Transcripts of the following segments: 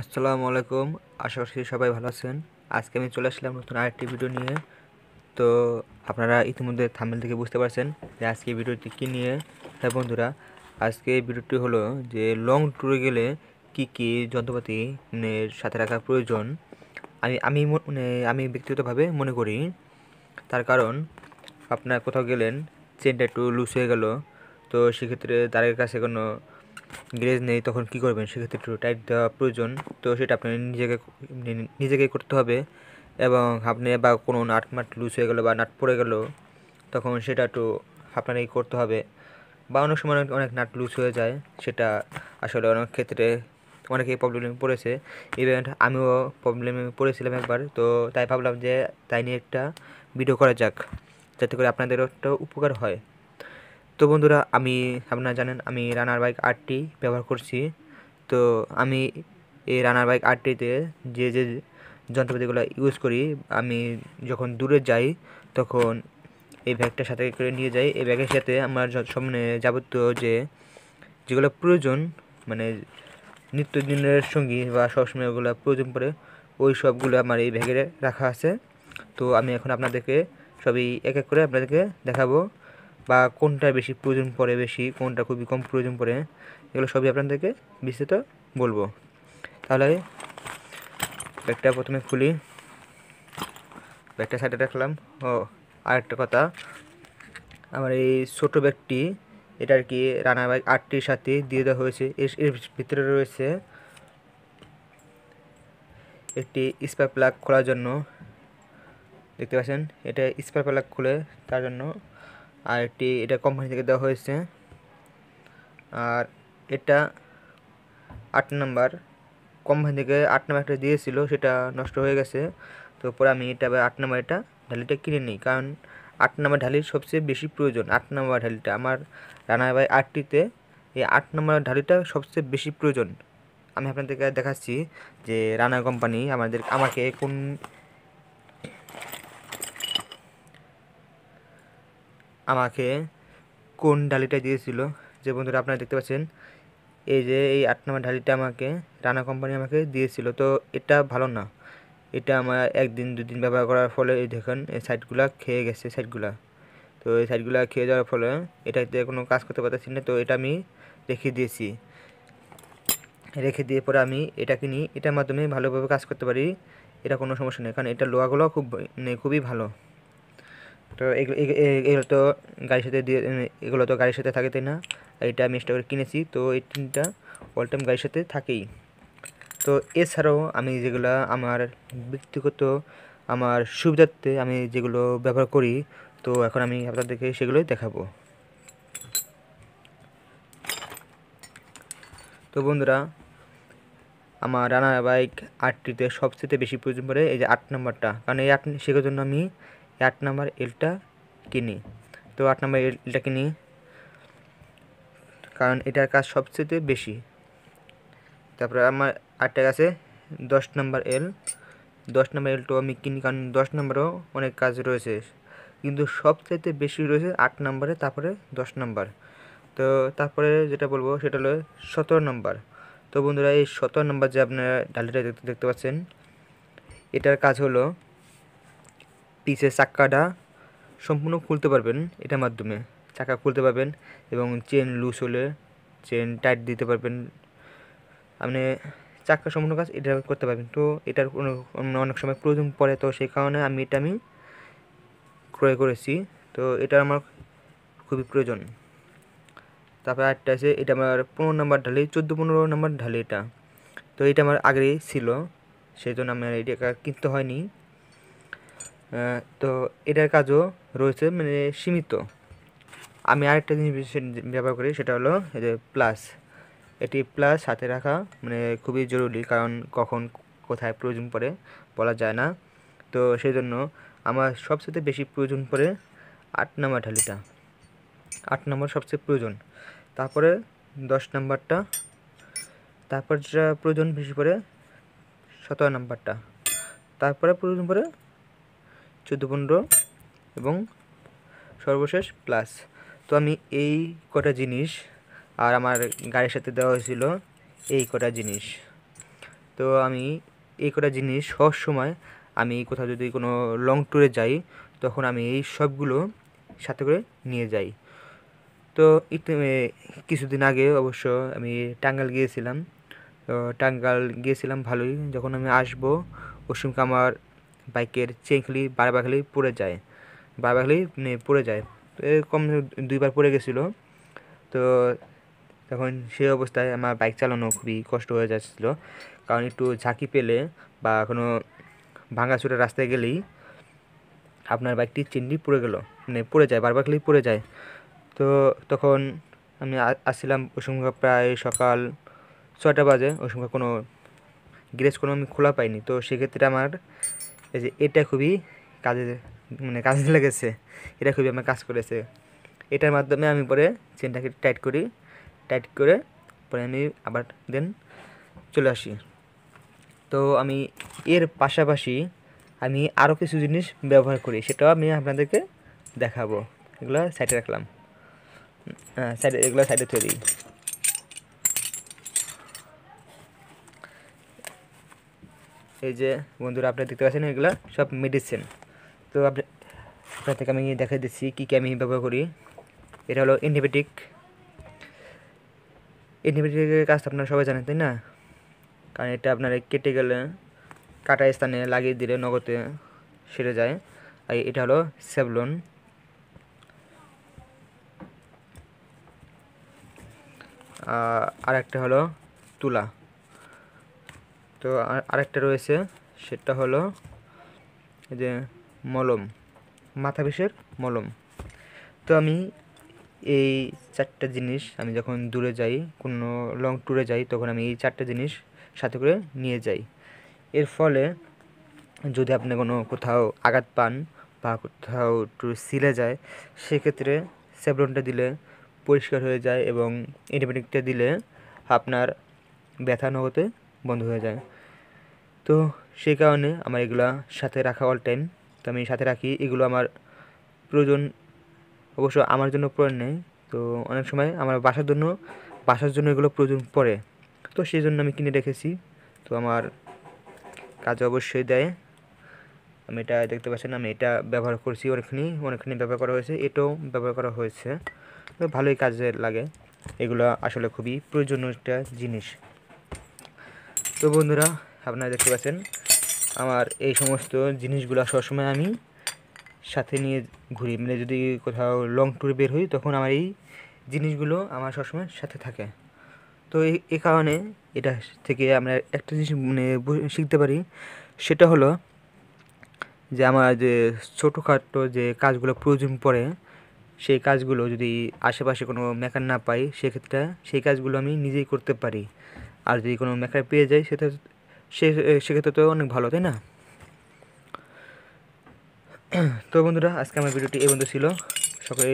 আসসালামু আলাইকুম আশা করছি সবাই ভালো আছেন আজকে আমি চলে আসলাম নতুন আরেকটি ভিডিও নিয়ে তো আপনারা ইতিমধ্যে থামেল থেকে বুঝতে পারছেন যে আজকে ভিডিওটি কী নিয়ে হ্যাঁ বন্ধুরা আজকে ভিডিওটি হলো যে লং ট্যুরে গেলে কি কি যন্ত্রপাতি মানে সাথে রাখা প্রয়োজন আমি আমি মানে আমি ব্যক্তিগতভাবে মনে করি তার কারণ আপনার কোথাও গেলেন চেনটা একটু লুজ হয়ে গেল তো সেক্ষেত্রে তার কাছে কোনো গ্রেজ নেই তখন কি করবেন সেক্ষেত্রে একটু টাইট দেওয়া প্রয়োজন তো সেটা আপনি নিজেকে নিজেকেই করতে হবে এবং আপনি বা কোনো নাট মাট লুজ হয়ে গেলো বা নাট পড়ে গেলো তখন সেটা একটু আপনারই করতে হবে বা অনেক সময় অনেক নাট লুজ হয়ে যায় সেটা আসলে অনেক ক্ষেত্রে অনেকেই প্রবলেমে পড়েছে ইভেন্ট আমিও প্রবলেমে পড়েছিলাম একবার তো তাই ভাবলাম যে তাই নিয়ে একটা ভিডিও করা যাক যাতে করে আপনাদেরও একটা উপকার হয় তো বন্ধুরা আমি আপনারা জানেন আমি রানার বাইক আটটি ব্যবহার করছি তো আমি এই রানার বাইক আটটিতে যে যে যন্ত্রপাতিগুলো ইউজ করি আমি যখন দূরে যাই তখন এই ব্যাগটার সাথে করে নিয়ে যাই এই ব্যাগের সাথে আমার সামনে যাবতীয় যে যেগুলো প্রয়োজন মানে নিত্যদিনের সঙ্গী বা সবসময় ওগুলো প্রয়োজন পড়ে ওই সবগুলো আমার এই ব্যাগে রাখা আছে তো আমি এখন আপনাদেরকে সবই এক এক করে আপনাদেরকে দেখাবো বা কোনটা বেশি প্রয়োজন পড়ে বেশি কোনটা খুবই কম প্রয়োজন পড়ে এগুলো সবই আপনাদেরকে বিস্তারিত বলবো তাহলে ব্যাগটা প্রথমে খুলি ব্যাগটা সাইডে রাখলাম ও আরেকটা কথা আমার এই ছোটো ব্যাগটি এটা আর কি রানা ব্যাগ আটটির সাথে দিয়ে দেওয়া হয়েছে এর ভিতরে রয়েছে একটি স্পার প্লাগ খোলার জন্য দেখতে পাচ্ছেন এটা স্পার প্লাগ খুলে তার জন্য আর এটি এটা কোম্পানি থেকে দেওয়া হয়েছে আর এটা আট নাম্বার কোম্পানি থেকে আট নাম্বার একটা দিয়েছিল সেটা নষ্ট হয়ে গেছে তো পরে আমি এটা আট নাম্বার এটা ঢালিটা কিনে নিই কারণ আট নাম্বার ঢালির সবচেয়ে বেশি প্রয়োজন আট নাম্বার ঢালিটা আমার রানা ভাই আটটিতে এই আট নাম্বার ঢালিটা সবচেয়ে বেশি প্রয়োজন আমি আপনাদেরকে দেখাচ্ছি যে রানা কোম্পানি আমাদের আমাকে কোন আমাকে কোন ঢালিটা দিয়েছিল যে বন্ধুরা আপনারা দেখতে পাচ্ছেন এই যে এই আট নম্বর ঢালিটা আমাকে রানা কোম্পানি আমাকে দিয়েছিল তো এটা ভালো না এটা আমার একদিন দুদিন ব্যবহার করার ফলে এই দেখুন এই সাইডগুলো খেয়ে গেছে সাইডগুলো তো এই সাইডগুলো খেয়ে যাওয়ার ফলে এটাতে কোনো কাজ করতে পারতেছি না তো এটা আমি রেখে দিয়েছি রেখে দিয়ে পরে আমি এটা কিনি এটার মাধ্যমে ভালোভাবে কাজ করতে পারি এটা কোনো সমস্যা নেই কারণ এটা লোহাগুলো খুব খুবই ভালো তো এগুলো তো গাড়ির সাথে দিয়ে এগুলো তো গাড়ির সাথে থাকে তাই না এটা আমি এক্সট্রা করে কিনেছি তো এই তিনটা অল টাইম গাড়ির সাথে থাকেই তো এছাড়াও আমি যেগুলো আমার ব্যক্তিগত আমার সুবিধার্থে আমি যেগুলো ব্যবহার করি তো এখন আমি আপনাদেরকে সেগুলোই দেখাবো তো বন্ধুরা আমার রানা বাইক আটটিতে সবচেয়ে বেশি প্রয়োজন পড়ে এই যে আট নম্বরটা কারণ এই আট শেখার জন্য আমি আট নাম্বার এলটা কিনি তো আট নাম্বার এলটা কিনি কারণ এটার কাজ সবচেয়ে বেশি তারপরে আমার আটটা কাছে দশ নাম্বার এল দশ নাম্বার এলটাও আমি কিনি কারণ দশ নাম্বারও অনেক কাজ রয়েছে কিন্তু সবচাইতে বেশি রয়েছে আট নাম্বারে তারপরে দশ নাম্বার তো তারপরে যেটা বলবো সেটা হলো সতেরো নাম্বার তো বন্ধুরা এই সতেরো নাম্বার যে আপনারা ডালিটা দেখতে দেখতে পাচ্ছেন এটার কাজ হলো পিসের চাক্কাটা সম্পূর্ণ খুলতে পারবেন এটার মাধ্যমে চাকা খুলতে পারবেন এবং চেন লুজ হলে চেন টাইট দিতে পারবেন আপনি চাক্কা সম্পূর্ণ কাজ এটা করতে পারবেন তো এটার মানে অনেক সময় প্রয়োজন পড়ে তো সেই কারণে আমি এটা আমি ক্রয় করেছি তো এটা আমার খুবই প্রয়োজন তারপরে আরেকটা আছে এটা আমার পনেরো নাম্বার ঢালি চোদ্দো পনেরো নাম্বার ঢালি এটা তো এটা আমার আগেই ছিল সেই জন্য আমার এটা কিনতে হয়নি তো এটার কাজও রয়েছে মানে সীমিত আমি আরেকটা জিনিস ব্যবহার করি সেটা হলো যে প্লাস এটি প্লাস হাতে রাখা মানে খুবই জরুরি কারণ কখন কোথায় প্রয়োজন পড়ে বলা যায় না তো সেই জন্য আমার সবচেয়ে বেশি প্রয়োজন পড়ে আট নম্বর ঢালিটা আট নম্বর সবচেয়ে প্রয়োজন তারপরে দশ নম্বরটা তারপর যেটা প্রয়োজন বেশি পড়ে সতেরো নম্বরটা তারপরে প্রয়োজন পড়ে চোদ্দো পনেরো এবং সর্বশেষ প্লাস তো আমি এই কটা জিনিস আর আমার গাড়ির সাথে দেওয়া হয়েছিল এই কটা জিনিস তো আমি এই কটা জিনিস সব সময় আমি কোথাও যদি কোনো লং ট্যুরে যাই তখন আমি এই সবগুলো সাথে করে নিয়ে যাই তো কিছুদিন আগে অবশ্য আমি টাঙ্গাল গিয়েছিলাম তো টাঙ্গাল গিয়েছিলাম ভালোই যখন আমি আসবো ওসিমকে আমার বাইকের চেন খালি বারবার খালি পড়ে যায় বারবার খালি মানে পড়ে যায় তো এরকম দুইবার পড়ে গেছিলো তো তখন সেই অবস্থায় আমার বাইক চালানো খুবই কষ্ট হয়ে যাচ্ছিলো কারণ একটু ঝাঁকি পেলে বা কোনো ভাঙাচুরা রাস্তায় গেলেই আপনার বাইকটি চেনটি পড়ে গেল মানে পড়ে যায় বারবার খালি পড়ে যায় তো তখন আমি আসছিলাম ওই প্রায় সকাল ছয়টা বাজে ওই কোনো গ্যারেজ কোনো আমি খোলা পাইনি তো সেক্ষেত্রে আমার এই যে এটা খুবই কাজে মানে কাজে লেগেছে এটা খুবই আমার কাজ করেছে এটার মাধ্যমে আমি পরে চেনটাকে টাইট করি টাইট করে পরে আমি আবার দেন চলে আসি তো আমি এর পাশাপাশি আমি আরও কিছু জিনিস ব্যবহার করি সেটাও আমি আপনাদেরকে দেখাবো এগুলো সাইডে রাখলাম হ্যাঁ সাইডে এগুলো সাইডে তৈরি এই যে বন্ধুরা আপনারা দেখতে পাচ্ছেন এগুলো সব মেডিসিন তো আপনার থেকে আমি দেখা দিচ্ছি কী কী আমি ব্যবহার করি এটা হলো এন্টিবায়োটিক এন্টিবায়োটিকের কাজ আপনারা সবাই জানেন তাই না কারণ এটা আপনারা কেটে গেলে কাটা স্থানে লাগিয়ে দিলে নগদে সেরে যায় আর এটা হলো সেভলন আর একটা হলো তুলা তো আরেকটা রয়েছে সেটা হলো যে মলম মাথা বিষের মলম তো আমি এই চারটা জিনিস আমি যখন দূরে যাই কোনো লং ট্যুরে যাই তখন আমি এই চারটা জিনিস সাথে করে নিয়ে যাই এর ফলে যদি আপনি কোনো কোথাও আঘাত পান বা কোথাও একটু সিলে যায় সেক্ষেত্রে স্যাবলনটা দিলে পরিষ্কার হয়ে যায় এবং অ্যান্টিবায়োটিকটা দিলে আপনার ব্যথা না হতে বন্ধ হয়ে যায় তো সেই কারণে আমার এগুলো সাথে রাখা অল টাইম তো আমি সাথে রাখি এগুলো আমার প্রয়োজন অবশ্য আমার জন্য প্রয়োজন নেই তো অনেক সময় আমার বাসার জন্য বাসার জন্য এগুলো প্রয়োজন পড়ে তো সেই জন্য আমি কিনে রেখেছি তো আমার কাজ অবশ্যই দেয় আমি এটা দেখতে পাচ্ছেন আমি এটা ব্যবহার করছি অনেকখানি অনেকখানি ব্যবহার করা হয়েছে এটাও ব্যবহার করা হয়েছে তো ভালোই কাজে লাগে এগুলো আসলে খুবই প্রয়োজনীয় একটা জিনিস তো বন্ধুরা আপনারা দেখতে পাচ্ছেন আমার এই সমস্ত জিনিসগুলো সবসময় আমি সাথে নিয়ে ঘুরি মানে যদি কোথাও লং ট্যুরে বের হই তখন আমার এই জিনিসগুলো আমার সবসময় সাথে থাকে তো এই কারণে এটা থেকে আমরা একটা জিনিস মানে শিখতে পারি সেটা হলো যে আমার যে ছোটোখাটো যে কাজগুলো প্রয়োজন পড়ে সেই কাজগুলো যদি আশেপাশে কোনো মেকার না পাই সেক্ষেত্রে সেই কাজগুলো আমি নিজেই করতে পারি আর যদি কোনো মেকার পেয়ে যাই সেটা সে সেক্ষেত্রে তো অনেক ভালো তাই না তো বন্ধুরা আজকে আমার ভিডিওটি এই বন্ধু ছিল সকলে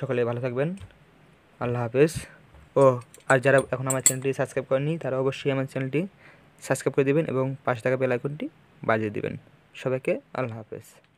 সকলে ভালো থাকবেন আল্লাহ হাফেজ ও আর যারা এখন আমার চ্যানেলটি সাবস্ক্রাইব করেনি তারা অবশ্যই আমার চ্যানেলটি সাবস্ক্রাইব করে দেবেন এবং পাশে থাকা বেলাইকনটি বাজিয়ে দেবেন সবাইকে আল্লাহ হাফেজ